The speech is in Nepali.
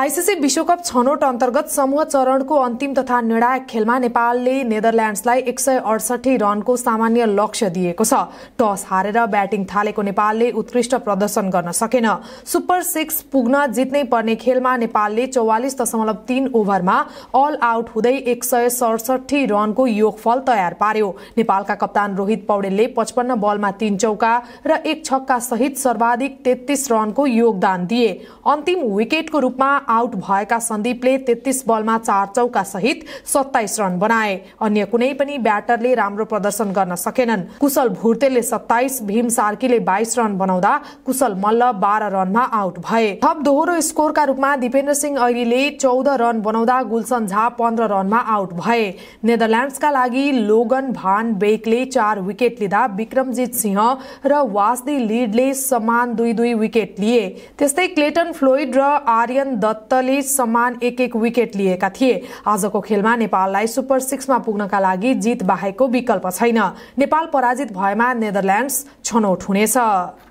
आइसिसी विश्वकप छनौट अन्तर्गत समूह चरणको अन्तिम तथा निर्णायक खेलमा नेपालले नेदरल्याण्डसलाई एक सय अडसठी रनको सामान्य लक्ष्य दिएको छ टस हारेर ब्याटिङ थालेको नेपालले उत्कृष्ट प्रदर्शन गर्न सकेन सुपर सिक्स पुग्न जित्नै पर्ने खेलमा नेपालले चौवालिस दशमलव तीन ओभरमा अल आउट हुँदै एक सय सडसठी रनको योगफल तयार पार्यो नेपालका कप्तान रोहित पौडेलले पचपन्न बलमा तीन चौका र एक छक्का सहित सर्वाधिक तेत्तीस रनको योगदान दिए अन्तिम विकेटको रूपमा आउट भएका सन्दीपले तेत्तीस बलमा चार चौका सहित सत्ताइस रन बनाए अन्य कुनै पनि ब्याटरले राम्रो प्रदर्शन गर्न सकेनन् कुशल भुर्तेले सत्ताइस भीम सार्कीले बाइस रन बनाउँदा कुशल मल्ल बाह्र रनमा आउट भए थप दोहोरो स्कोरका रूपमा दिपेन्द्र सिंह ऐरीले चौध रन बनाउँदा गुलसन झा पन्ध्र रनमा आउट भए नेदरल्याण्ड्सका लागि लोगन भान बेकले चार विकेट लिँदा विक्रमजित सिंह र वास्दी लिडले समान दुई दुई विकेट लिए त्यस्तै क्लेटन फ्लोइड र आर्यन दत्त दत्तले समान एक एक विकेट लिएका थिए आजको खेलमा नेपाललाई सुपर सिक्समा पुग्नका लागि जित बाहेकको विकल्प छैन नेपाल पराजित भएमा नेदरल्यान्ड्स छनौट हुनेछ